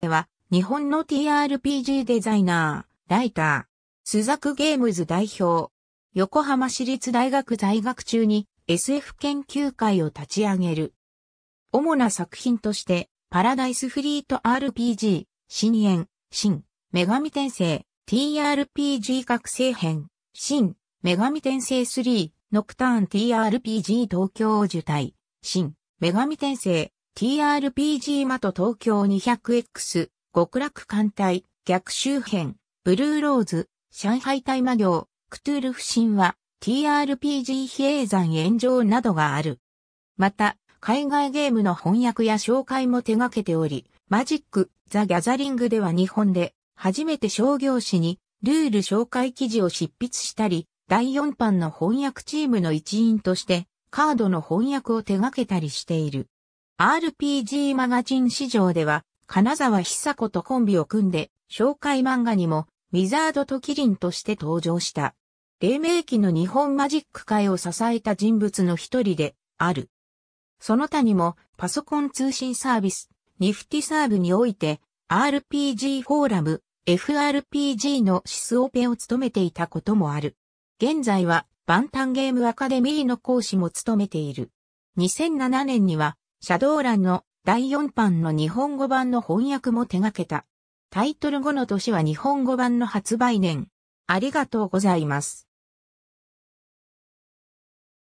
では、日本の TRPG デザイナー、ライター、スザクゲームズ代表、横浜市立大学在学中に SF 研究会を立ち上げる。主な作品として、パラダイスフリート RPG、新演、新、女神転生、TRPG 覚醒編、新、女神転生3、ノクターン TRPG 東京を受胎、新、女神転生、TRPG マト東京 200X、極楽艦隊、逆周辺、ブルーローズ、上海大魔行、クトゥール不信は、TRPG 比叡山炎上などがある。また、海外ゲームの翻訳や紹介も手掛けており、マジック、ザ・ギャザリングでは日本で、初めて商業誌に、ルール紹介記事を執筆したり、第4版の翻訳チームの一員として、カードの翻訳を手掛けたりしている。RPG マガジン市場では、金沢久子とコンビを組んで、紹介漫画にも、ウィザードとキリンとして登場した。黎明期の日本マジック界を支えた人物の一人で、ある。その他にも、パソコン通信サービス、ニフティサーブにおいて、RPG フォーラム、FRPG のシスオペを務めていたこともある。現在は、バンタンゲームアカデミーの講師も務めている。2007年には、シャドーランの第4版の日本語版の翻訳も手掛けた。タイトル後の年は日本語版の発売年。ありがとうございます。